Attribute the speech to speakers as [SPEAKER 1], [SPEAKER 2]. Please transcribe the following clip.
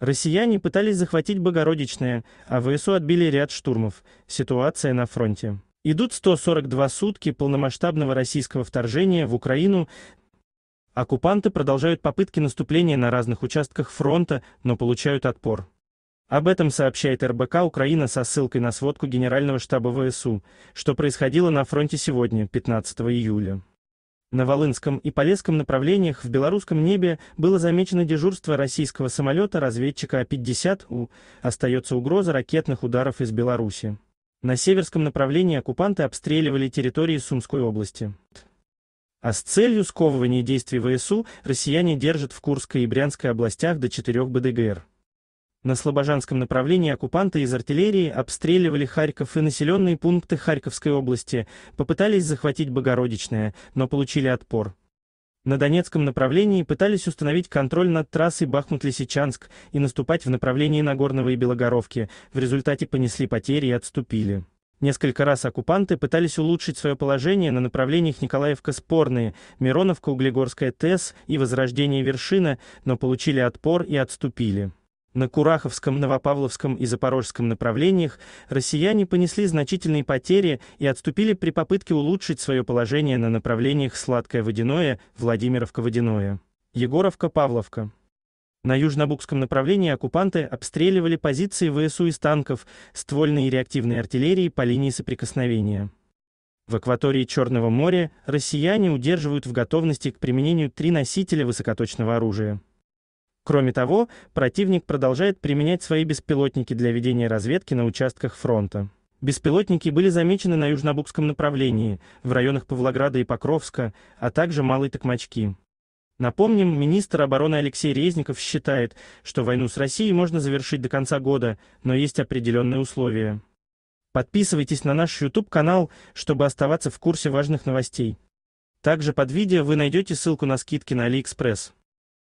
[SPEAKER 1] Россияне пытались захватить Богородичное, а ВСУ отбили ряд штурмов. Ситуация на фронте. Идут 142 сутки полномасштабного российского вторжения в Украину. Оккупанты продолжают попытки наступления на разных участках фронта, но получают отпор. Об этом сообщает РБК Украина со ссылкой на сводку Генерального штаба ВСУ, что происходило на фронте сегодня, 15 июля. На Волынском и Полесском направлениях в белорусском небе было замечено дежурство российского самолета-разведчика А-50У, остается угроза ракетных ударов из Беларуси. На северском направлении оккупанты обстреливали территории Сумской области. А с целью сковывания действий ВСУ россияне держат в Курской и Брянской областях до 4 БДГР. На слобожанском направлении оккупанты из артиллерии обстреливали Харьков и населенные пункты Харьковской области, попытались захватить Богородичное, но получили отпор. На Донецком направлении пытались установить контроль над трассой Бахмут-Лисичанск и наступать в направлении Нагорного и Белогоровки, в результате понесли потери и отступили. Несколько раз оккупанты пытались улучшить свое положение на направлениях Николаевка-Спорные, Мироновка-Углегорская ТЭС и Возрождение-Вершина, но получили отпор и отступили. На Кураховском, Новопавловском и Запорожском направлениях россияне понесли значительные потери и отступили при попытке улучшить свое положение на направлениях Сладкое-Водяное, Владимировка-Водяное, Егоровка-Павловка. На южнобукском направлении оккупанты обстреливали позиции ВСУ из танков, ствольной и реактивной артиллерии по линии соприкосновения. В акватории Черного моря россияне удерживают в готовности к применению три носителя высокоточного оружия. Кроме того, противник продолжает применять свои беспилотники для ведения разведки на участках фронта. Беспилотники были замечены на южнобукском направлении, в районах Павлограда и Покровска, а также Малой Токмачки. Напомним, министр обороны Алексей Резников считает, что войну с Россией можно завершить до конца года, но есть определенные условия. Подписывайтесь на наш YouTube-канал, чтобы оставаться в курсе важных новостей. Также под видео вы найдете ссылку на скидки на AliExpress.